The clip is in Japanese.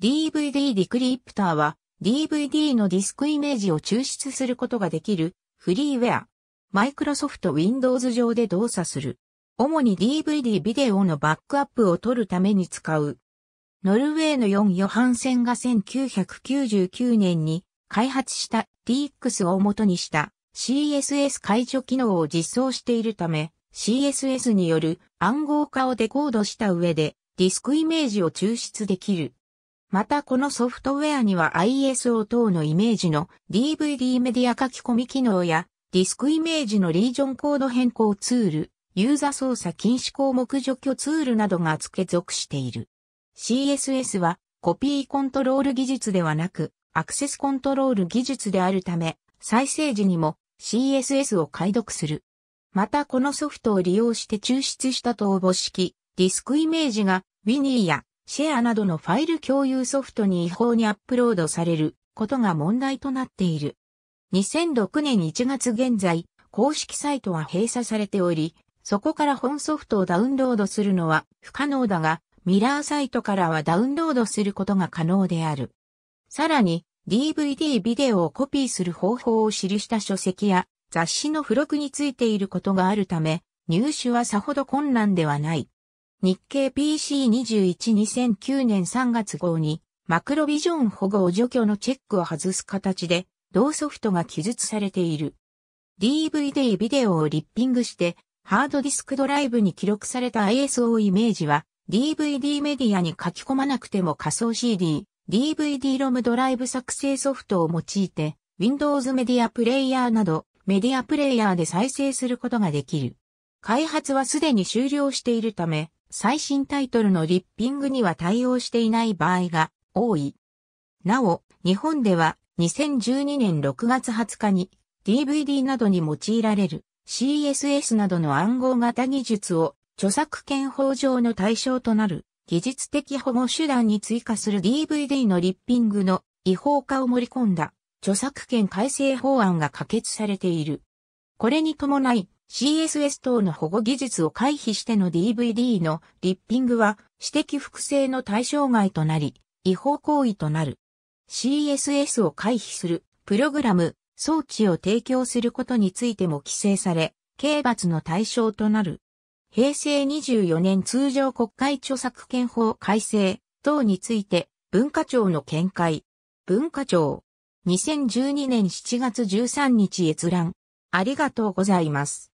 DVD ディクリプターは DVD のディスクイメージを抽出することができるフリーウェア。マイクロソフト Windows 上で動作する。主に DVD ビデオのバックアップを取るために使う。ノルウェーの4ヨハンセンが1999年に開発した DX を元にした CSS 解除機能を実装しているため CSS による暗号化をデコードした上でディスクイメージを抽出できる。またこのソフトウェアには ISO 等のイメージの DVD メディア書き込み機能やディスクイメージのリージョンコード変更ツール、ユーザ操作禁止項目除去ツールなどが付け属している。CSS はコピーコントロール技術ではなくアクセスコントロール技術であるため再生時にも CSS を解読する。またこのソフトを利用して抽出した統応式ディスクイメージが Winnie やシェアなどのファイル共有ソフトに違法にアップロードされることが問題となっている。2006年1月現在、公式サイトは閉鎖されており、そこから本ソフトをダウンロードするのは不可能だが、ミラーサイトからはダウンロードすることが可能である。さらに、DVD ビデオをコピーする方法を記した書籍や雑誌の付録についていることがあるため、入手はさほど困難ではない。日経 PC212009 年3月号に、マクロビジョン保護を除去のチェックを外す形で、同ソフトが記述されている。DVD ビデオをリッピングして、ハードディスクドライブに記録された ISO イメージは、DVD メディアに書き込まなくても仮想 CD、DVD ロムドライブ作成ソフトを用いて、Windows メディアプレイヤーなど、メディアプレイヤーで再生することができる。開発はすでに終了しているため、最新タイトルのリッピングには対応していない場合が多い。なお、日本では2012年6月20日に DVD などに用いられる CSS などの暗号型技術を著作権法上の対象となる技術的保護手段に追加する DVD のリッピングの違法化を盛り込んだ著作権改正法案が可決されている。これに伴い CSS 等の保護技術を回避しての DVD のリッピングは指摘複製の対象外となり、違法行為となる。CSS を回避するプログラム、装置を提供することについても規制され、刑罰の対象となる。平成24年通常国会著作権法改正等について文化庁の見解。文化庁。2012年7月13日閲覧。ありがとうございます。